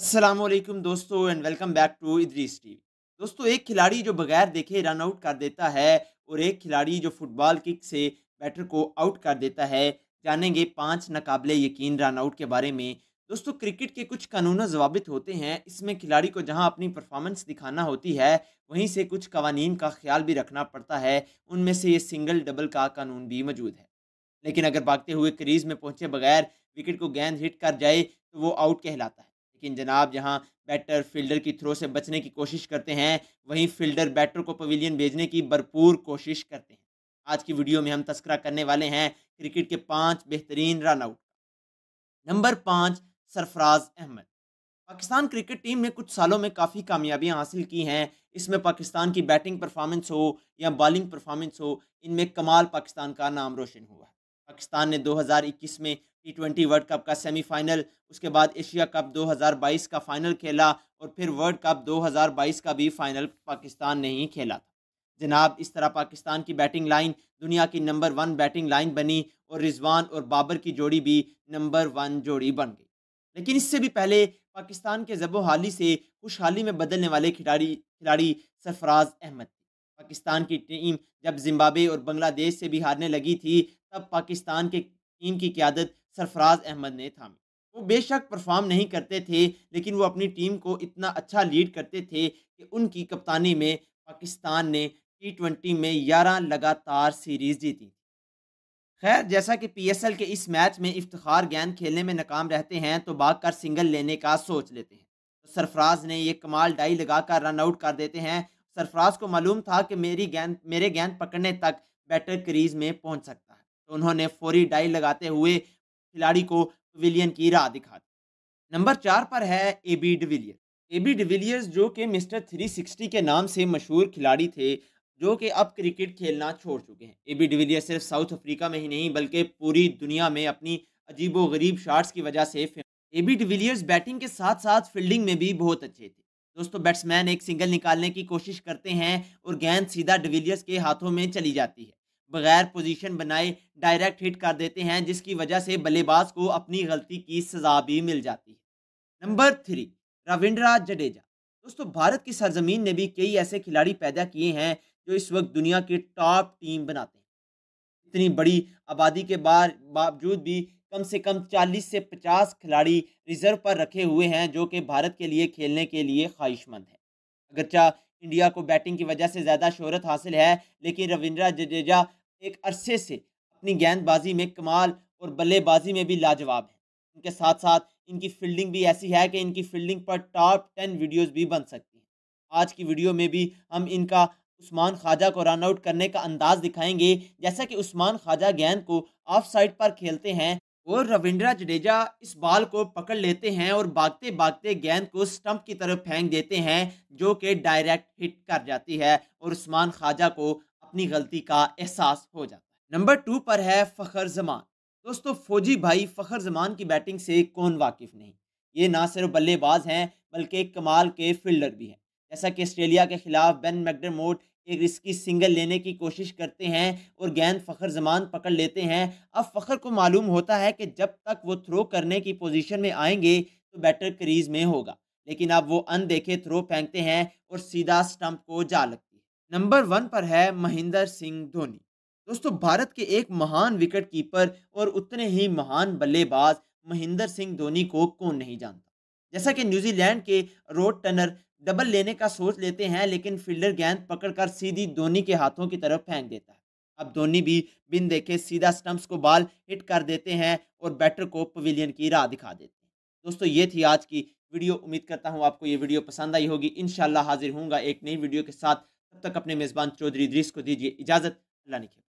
असलम दोस्तों and welcome back to Idris TV दोस्तों एक खिलाड़ी जो बगैर देखे रन आउट कर देता है और एक खिलाड़ी जो फुटबॉल किक से बैटर को आउट कर देता है जानेंगे पांच नाकबले यकीन रन आउट के बारे में दोस्तों क्रिकेट के कुछ कानून जवाबित होते हैं इसमें खिलाड़ी को जहां अपनी परफॉर्मेंस दिखाना होती है वहीं से कुछ कवानीन का ख्याल भी रखना पड़ता है उनमें से ये सिंगल डबल का कानून भी मौजूद है लेकिन अगर भागते हुए क्रीज में पहुँचे बगैर विकेट को गेंद हिट कर जाए तो वो आउट कहलाता है लेकिन जनाब जहां बैटर फील्डर की थ्रो से बचने की कोशिश करते हैं वहीं फील्डर बैटर को पवेलियन भेजने की भरपूर कोशिश करते हैं आज की वीडियो में हम तस्करा करने वाले हैं क्रिकेट के पांच बेहतरीन रन आउट नंबर पाँच सरफराज अहमद पाकिस्तान क्रिकेट टीम ने कुछ सालों में काफ़ी कामयाबियां हासिल की हैं इसमें पाकिस्तान की बैटिंग परफॉर्मेंस हो या बॉलिंग परफॉर्मेंस हो इनमें कमाल पाकिस्तान का नाम रोशन हुआ पाकिस्तान ने दो में टी ट्वेंटी वर्ल्ड कप का सेमीफाइनल उसके बाद एशिया कप 2022 का फाइनल खेला और फिर वर्ल्ड कप 2022 का भी फाइनल पाकिस्तान ने ही खेला था जनाब इस तरह पाकिस्तान की बैटिंग लाइन दुनिया की नंबर वन बैटिंग लाइन बनी और रिजवान और बाबर की जोड़ी भी नंबर वन जोड़ी बन गई लेकिन इससे भी पहले पाकिस्तान के जबो हाली से खुशहाली में बदलने वाले खिलाड़ी खिलाड़ी सरफराज अहमद थे पाकिस्तान की टीम जब जिम्बाब्वे और बांग्लादेश से भी हारने लगी थी तब पाकिस्तान के टीम की क्यादत सरफराज अहमद ने थामी वो बेशक परफॉर्म नहीं करते थे लेकिन वो अपनी टीम को इतना अच्छा लीड करते थे कि उनकी कप्तानी में पाकिस्तान ने टी ट्वेंटी में ग्यारह लगातार सीरीज़ जीती खैर जैसा कि पीएसएल के इस मैच में इफ्तार गेंद खेलने में नाकाम रहते हैं तो भाग कर सिंगल लेने का सोच लेते हैं तो सरफराज ने ये कमाल डाई लगाकर रन आउट कर देते हैं सरफराज को मालूम था कि मेरी गेंद मेरे गेंद पकड़ने तक बैटर क्रीज में पहुंच सकता है तो उन्होंने फौरी डाई लगाते हुए खिलाड़ी को विलियन की राह दी नंबर चार पर है A B de Villiers A B de Villiers जो कि मिस्टर सिक्सटी के नाम से मशहूर खिलाड़ी थे जो कि अब क्रिकेट खेलना छोड़ चुके हैं ए बी डिविलियर्स सिर्फ साउथ अफ्रीका में ही नहीं बल्कि पूरी दुनिया में अपनी अजीब व गरीब शार्ट्स की वजह से ए बी डिविलियर्स बैटिंग के साथ साथ फील्डिंग में भी बहुत अच्छे थे दोस्तों बैट्समैन एक सिंगल निकालने की कोशिश करते हैं और गेंद सीधा डिविलियर्स के हाथों में चली जाती है बगैर पोजीशन बनाए डायरेक्ट हिट कर देते हैं जिसकी वजह से बल्लेबाज को अपनी गलती की सजा भी मिल जाती है नंबर थ्री रविंद्रा जडेजा दोस्तों भारत की सरजमीन ने भी कई ऐसे खिलाड़ी पैदा किए हैं जो इस वक्त दुनिया की टॉप टीम बनाते हैं इतनी बड़ी आबादी के बावजूद भी कम से कम 40 से 50 खिलाड़ी रिजर्व पर रखे हुए हैं जो कि भारत के लिए खेलने के लिए ख्वाहिशमंद है अगरचा इंडिया को बैटिंग की वजह से ज़्यादा शहरत हासिल है लेकिन रविंद्रा जडेजा एक अरसे से अपनी गेंदबाजी में कमाल और बल्लेबाजी में भी लाजवाब है इनके साथ साथ इनकी फील्डिंग भी ऐसी है कि इनकी फील्डिंग पर टॉप टेन वीडियोज़ भी बन सकती हैं आज की वीडियो में भी हम इनका उस्मान ख्वाजा को रन आउट करने का अंदाज दिखाएंगे जैसा कि उस्मान ख्वाजा गेंद को ऑफ साइड पर खेलते हैं और रविंद्रा जडेजा इस बॉल को पकड़ लेते हैं और भागते भागते गेंद को स्टंप की तरफ फेंक देते हैं जो कि डायरेक्ट हिट कर जाती है और उस्मान ख्वाजा को अपनी गलती का एहसास हो जाता है नंबर टू पर है फ़खर जमान दोस्तों फौजी भाई फ़खर जमान की बैटिंग से कौन वाकिफ नहीं ये ना सिर्फ बल्लेबाज हैं बल्कि कमाल के फील्डर भी हैं जैसा कि ऑस्ट्रेलिया के खिलाफ बेन मैकडरमोट एक रिस्की सिंगल लेने की कोशिश करते हैं और गेंद फ़खर जमान पकड़ लेते हैं अब फ़खर को मालूम होता है कि जब तक वो थ्रो करने की पोजीशन में आएंगे तो बैटर क्रीज में होगा लेकिन अब वो अनदेखे थ्रो फेंकते हैं और सीधा स्टंप को जा लगते नंबर वन पर है महेंद्र सिंह धोनी दोस्तों भारत के एक महान विकेट कीपर और उतने ही महान बल्लेबाज महेंद्र सिंह धोनी को कौन नहीं जानता जैसा कि न्यूजीलैंड के रोड टनर डबल लेने का सोच लेते हैं लेकिन फील्डर गेंद पकड़कर सीधी धोनी के हाथों की तरफ फेंक देता है अब धोनी भी बिन देखे सीधा स्टंप्स को बाल हिट कर देते हैं और बैटर को पवेलियन की राह दिखा देते हैं दोस्तों ये थी आज की वीडियो उम्मीद करता हूँ आपको ये वीडियो पसंद आई होगी इन हाजिर हूँगा एक नई वीडियो के साथ तक अपने मेज़बान चौधरी इद्रीस को दीजिए इजाज़त अल्लाह निकल